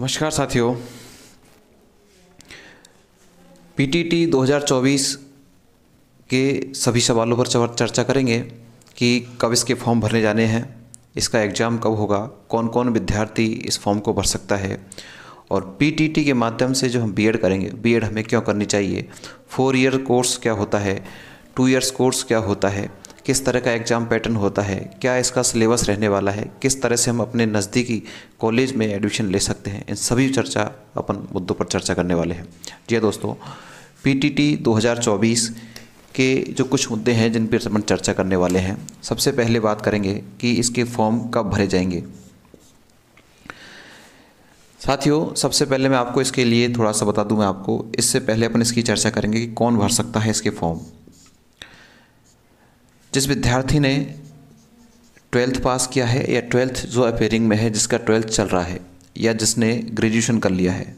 नमस्कार साथियों पीटीटी 2024 के सभी सवालों पर चर्चा करेंगे कि कब इसके फॉर्म भरने जाने हैं इसका एग्ज़ाम कब होगा कौन कौन विद्यार्थी इस फॉर्म को भर सकता है और पीटीटी के माध्यम से जो हम बीएड करेंगे बीएड हमें क्यों करनी चाहिए फोर ईयर कोर्स क्या होता है टू ईयर्स कोर्स क्या होता है किस तरह का एग्ज़ाम पैटर्न होता है क्या इसका सिलेबस रहने वाला है किस तरह से हम अपने नज़दीकी कॉलेज में एडमिशन ले सकते हैं इन सभी चर्चा अपन मुद्दों पर चर्चा करने वाले हैं जी हाँ दोस्तों पीटीटी 2024 के जो कुछ मुद्दे हैं जिन पर अपन चर्चा करने वाले हैं सबसे पहले बात करेंगे कि इसके फॉर्म कब भरे जाएंगे साथियों सबसे पहले मैं आपको इसके लिए थोड़ा सा बता दूं मैं आपको इससे पहले अपन इसकी चर्चा करेंगे कि कौन भर सकता है इसके फॉर्म जिस विद्यार्थी ने ट्वेल्थ पास किया है या ट्वेल्थ जो अपेयरिंग में है जिसका ट्वेल्थ चल रहा है या जिसने ग्रेजुएशन कर लिया है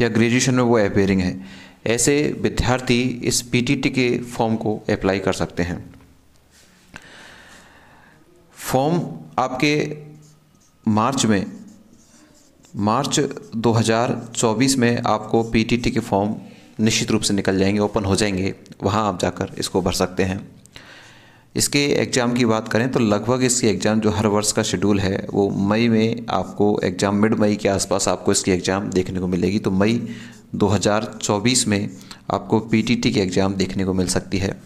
या ग्रेजुएशन में वो अपेयरिंग है ऐसे विद्यार्थी इस पीटीटी के फॉर्म को अप्लाई कर सकते हैं फॉर्म आपके मार्च में मार्च 2024 में आपको पीटीटी के फॉर्म निश्चित रूप से निकल जाएंगे ओपन हो जाएंगे वहाँ आप जाकर इसको भर सकते हैं इसके एग्ज़ाम की बात करें तो लगभग इसकी एग्ज़ाम जो हर वर्ष का शेड्यूल है वो मई में आपको एग्ज़ाम मिड मई के आसपास आपको इसकी एग्ज़ाम देखने को मिलेगी तो मई 2024 में आपको पीटीटी की एग्ज़ाम देखने को मिल सकती है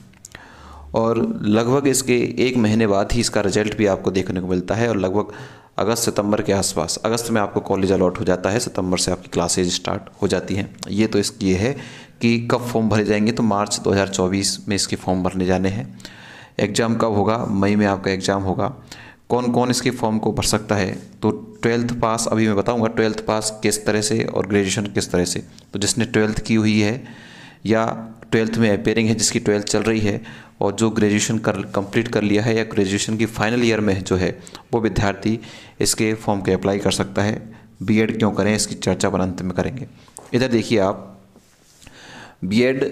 और लगभग इसके एक महीने बाद ही इसका रिजल्ट भी आपको देखने को मिलता है और लगभग अगस्त सितंबर के आसपास अगस्त में आपको कॉलेज अलाट हो जाता है सितंबर से आपकी क्लासेज स्टार्ट हो जाती हैं ये तो इसकी ये है कि कब फॉर्म भरे जाएंगे तो मार्च 2024 में इसके फॉर्म भरने जाने हैं एग्ज़ाम कब होगा मई में आपका एग्ज़ाम होगा कौन कौन इसके फॉर्म को भर सकता है तो ट्वेल्थ पास अभी मैं बताऊँगा ट्वेल्थ पास किस तरह से और ग्रेजुएशन किस तरह से तो जिसने ट्वेल्थ की हुई है या ट्वेल्थ में अपेयरिंग है जिसकी ट्वेल्थ चल रही है और जो ग्रेजुएशन कर कंप्लीट कर लिया है या ग्रेजुएशन की फाइनल ईयर में जो है वो विद्यार्थी इसके फॉर्म के अप्लाई कर सकता है बीएड क्यों करें इसकी चर्चा पर अंत में करेंगे इधर देखिए आप बीएड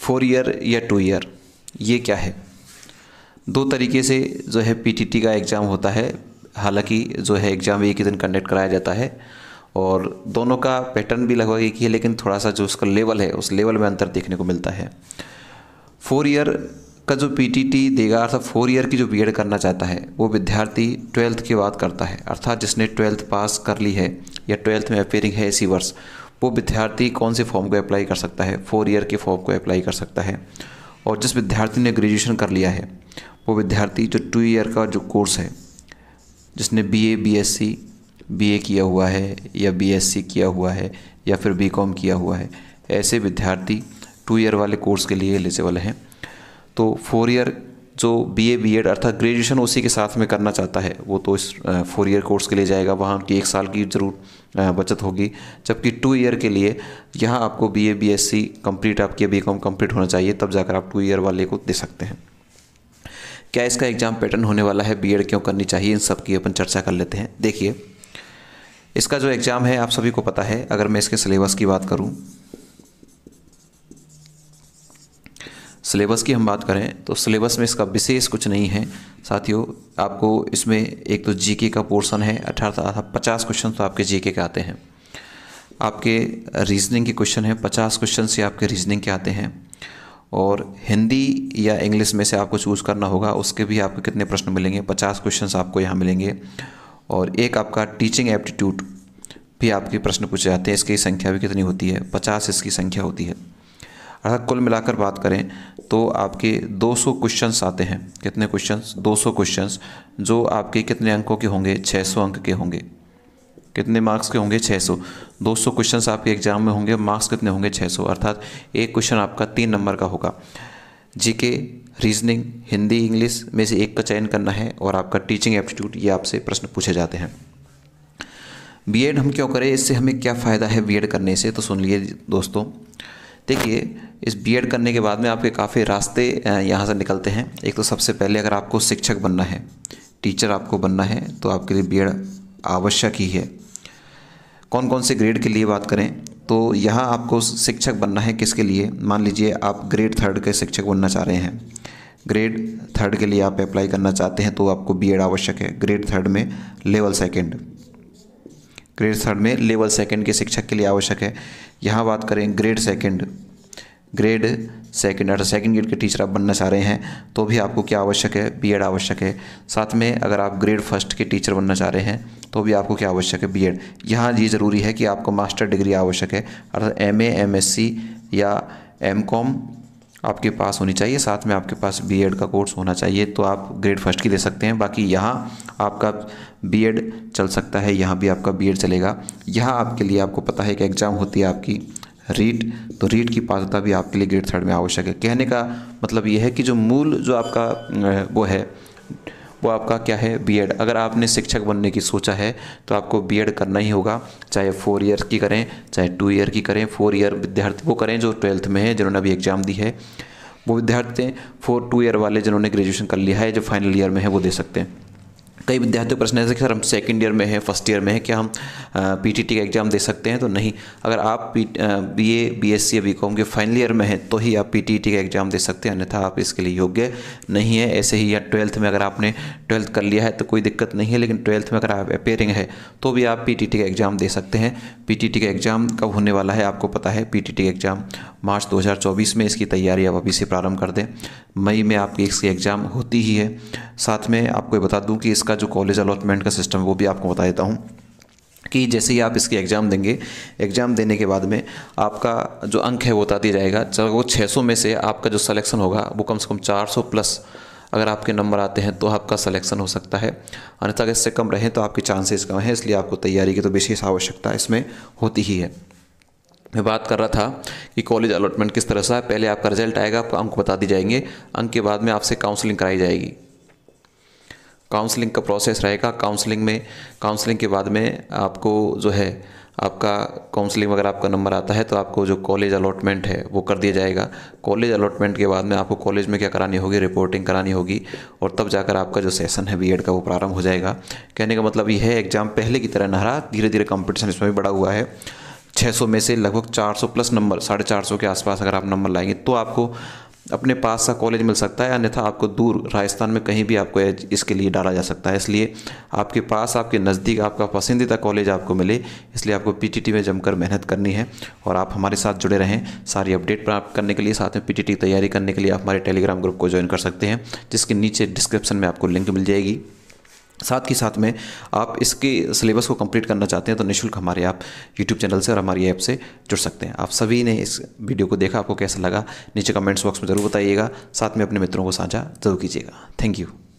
फोर ईयर या टू ईयर ये क्या है दो तरीके से जो है पीटीटी का एग्ज़ाम होता है हालांकि जो है एग्ज़ाम एक ही दिन कंडक्ट कराया जाता है और दोनों का पैटर्न भी लगभग एक ही है लेकिन थोड़ा सा जो उसका लेवल है उस लेवल में अंतर देखने को मिलता है फोर ईयर का जो पीटीटी देगा अर्थात फोर ईयर की जो बीएड करना चाहता है वो विद्यार्थी ट्वेल्थ के बाद करता है अर्थात जिसने ट्वेल्थ पास कर ली है या ट्वेल्थ में अपेयरिंग है इसी वर्ष वो विद्यार्थी कौन से फॉर्म को अप्लाई कर सकता है फोर ईयर के फॉर्म को अप्लाई कर सकता है और जिस विद्यार्थी ने ग्रेजुएशन कर लिया है वो विद्यार्थी जो टू ईयर का जो कोर्स है जिसने B A B S C B A किया हुआ है या बी एस सी किया हुआ है या फिर बी कॉम किया हुआ है ऐसे विद्यार्थी टू ईयर वाले कोर्स के लिए एलिजिबल हैं तो फोर ईयर जो बी ए बी एड अर्थात ग्रेजुएशन उसी के साथ में करना चाहता है वो तो इस फोर ईयर कोर्स के लिए जाएगा वहाँ की एक साल की ज़रूर बचत होगी जबकि टू ईयर के लिए यहाँ आपको B A B S C complete आपके बी कॉम कम्प्लीट होना चाहिए तब जाकर आप टू ईयर वाले को दे सकते हैं क्या इसका एग्ज़ाम पैटर्न होने वाला है बी एड क्यों करनी चाहिए इन सब की अपन चर्चा कर लेते हैं देखिए इसका जो एग्ज़ाम है आप सभी को पता है अगर मैं इसके सिलेबस की बात करूँ सिलेबस की हम बात करें तो सिलेबस में इसका विशेष कुछ नहीं है साथियों आपको इसमें एक तो जीके का पोर्शन है अठारह पचास क्वेश्चन तो आपके जीके के आते हैं आपके रीजनिंग के क्वेश्चन हैं पचास क्वेश्चन से आपके रीजनिंग के आते हैं और हिंदी या इंग्लिश में से आपको चूज़ करना होगा उसके भी आपको कितने प्रश्न मिलेंगे पचास क्वेश्चन आपको यहाँ मिलेंगे और एक आपका टीचिंग एप्टीट्यूड भी आपके प्रश्न पूछे जाते हैं इसकी संख्या भी कितनी होती है पचास इसकी संख्या होती है अर्थात कुल मिलाकर बात करें तो आपके 200 क्वेश्चन आते हैं कितने क्वेश्चंस 200 क्वेश्चन जो आपके कितने अंकों के होंगे 600 अंक के होंगे कितने मार्क्स के होंगे 600 सौ क्वेश्चंस आपके एग्जाम में होंगे मार्क्स कितने होंगे 600 अर्थात एक क्वेश्चन आपका तीन नंबर का होगा जीके रीजनिंग हिंदी इंग्लिश में से एक का चयन करना है और आपका टीचिंग एप्टीट्यूट ये आपसे प्रश्न पूछे जाते हैं बीएड हम क्यों करें इससे हमें क्या फ़ायदा है बीएड करने से तो सुन लिए दोस्तों देखिए इस बीएड करने के बाद में आपके काफ़ी रास्ते यहाँ से निकलते हैं एक तो सबसे पहले अगर आपको शिक्षक बनना है टीचर आपको बनना है तो आपके लिए बीएड आवश्यक ही है कौन कौन से ग्रेड के लिए बात करें तो यहाँ आपको शिक्षक बनना है किसके लिए मान लीजिए आप ग्रेड थर्ड के शिक्षक बनना चाह रहे हैं ग्रेड थर्ड के लिए आप अप्लाई करना चाहते हैं तो आपको बीएड आवश्यक है ग्रेड थर्ड में लेवल सेकेंड ग्रेड थर्ड में लेवल सेकंड के शिक्षक के लिए आवश्यक है यहाँ बात करें ग्रेड सेकंड ग्रेड सेकंड अर्थात सेकंड ग्रेड के टीचर आप बनना चाह रहे हैं तो भी आपको क्या आवश्यक है बीएड आवश्यक है साथ में अगर आप ग्रेड फर्स्ट के टीचर बनना चाह रहे हैं तो भी आपको क्या आवश्यक है बीएड यहाँ ये ज़रूरी है कि आपको मास्टर डिग्री आवश्यक है अर्थात M A M S C या एम कॉम आपके पास होनी चाहिए साथ में आपके पास बी का कोर्स होना चाहिए तो आप ग्रेड फर्स्ट की दे सकते हैं बाकी यहाँ आपका बी चल सकता है यहाँ भी आपका बी चलेगा यहाँ आपके लिए आपको पता है कि एग्ज़ाम होती है आपकी रीट तो रीट की पात्रता भी आपके लिए ग्रेड थर्ड में आवश्यक है कहने का मतलब यह है कि जो मूल जो आपका वो है वो आपका क्या है बीएड अगर आपने शिक्षक बनने की सोचा है तो आपको बीएड करना ही होगा चाहे फोर ईयर की करें चाहे टू ईयर की करें फोर ईयर विद्यार्थी वो करें जो ट्वेल्थ में है जिन्होंने अभी एग्ज़ाम दी है वो विद्यार्थी फोर टू ईयर वाले जिन्होंने ग्रेजुएशन कर लिया है जो फाइनल ईयर में है वो दे सकते हैं कई विद्यार्थियों प्रश्न है सर हम सेकेंड ईयर में हैं फर्स्ट ईयर में हैं क्या हम पीटीटी का एग्ज़ाम दे सकते हैं तो नहीं अगर आप पी एस सी या कॉम के फाइनल ईयर में हैं तो ही आप पीटीटी का एग्ज़ाम दे सकते हैं अन्यथा आप इसके लिए योग्य नहीं है ऐसे ही या ट्वेल्थ में अगर आपने ट्वेल्थ कर लिया है तो कोई दिक्कत नहीं है लेकिन ट्वेल्थ में अगर आप अपेयरिंग है तो भी आप पी का एग्ज़ाम दे सकते हैं पी का एग्ज़ाम कब होने वाला है आपको पता है पी का एग्ज़ाम मार्च दो में इसकी तैयारी आप अभी से प्रारंभ कर दें मई में आपकी इसकी एग्ज़ाम होती ही है साथ में आपको बता दूँ कि इस इसका जो कॉलेज अलॉटमेंट का सिस्टम वो भी आपको बता देता हूँ कि जैसे ही आप इसके एग्ज़ाम देंगे एग्ज़ाम देने के बाद में आपका जो अंक है वो बता दिया जाएगा चलो वो 600 में से आपका जो सलेक्शन होगा वो कम से कम 400 प्लस अगर आपके नंबर आते हैं तो आपका सलेक्शन हो सकता है अन्यथा अगर इससे कम रहें तो आपके चांसेस कम हैं इसलिए आपको तैयारी की तो विशेष आवश्यकता इसमें होती ही है मैं बात कर रहा था कि कॉलेज अलॉटमेंट किस तरह से है पहले आपका रिजल्ट आएगा आपको अंक बता दिए जाएंगे अंक के बाद में आपसे काउंसलिंग कराई जाएगी काउंसलिंग का प्रोसेस रहेगा काउंसलिंग में काउंसलिंग के बाद में आपको जो है आपका काउंसलिंग वगैरह आपका नंबर आता है तो आपको जो कॉलेज अलॉटमेंट है वो कर दिया जाएगा कॉलेज अलॉटमेंट के बाद में आपको कॉलेज में क्या करानी होगी रिपोर्टिंग करानी होगी और तब जाकर आपका जो सेशन है बी का वो प्रारंभ हो जाएगा कहने का मतलब ये है एग्ज़ाम पहले की तरह नहरा धीरे धीरे कॉम्पिटिशन इसमें भी बढ़ा हुआ है छः में से लगभग चार प्लस नंबर साढ़े चार के आसपास अगर आप नंबर लाएंगे तो आपको अपने पास सा कॉलेज मिल सकता है अन्यथा आपको दूर राजस्थान में कहीं भी आपको इसके लिए डाला जा सकता है इसलिए आपके पास आपके नज़दीक आपका पसंदीदा कॉलेज आपको मिले इसलिए आपको पीटीटी में जमकर मेहनत करनी है और आप हमारे साथ जुड़े रहें सारी अपडेट प्राप्त करने के लिए साथ में पी की तैयारी करने के लिए आप हमारे टेलीग्राम ग्रुप को ज्वाइन कर सकते हैं जिसके नीचे डिस्क्रिप्शन में आपको लिंक मिल जाएगी साथ ही साथ में आप इसके सिलेबस को कंप्लीट करना चाहते हैं तो निशुल्क हमारे आप यूट्यूब चैनल से और हमारी ऐप से जुड़ सकते हैं आप सभी ने इस वीडियो को देखा आपको कैसा लगा नीचे कमेंट्स बॉक्स में ज़रूर बताइएगा साथ में अपने मित्रों को साझा जरूर कीजिएगा थैंक यू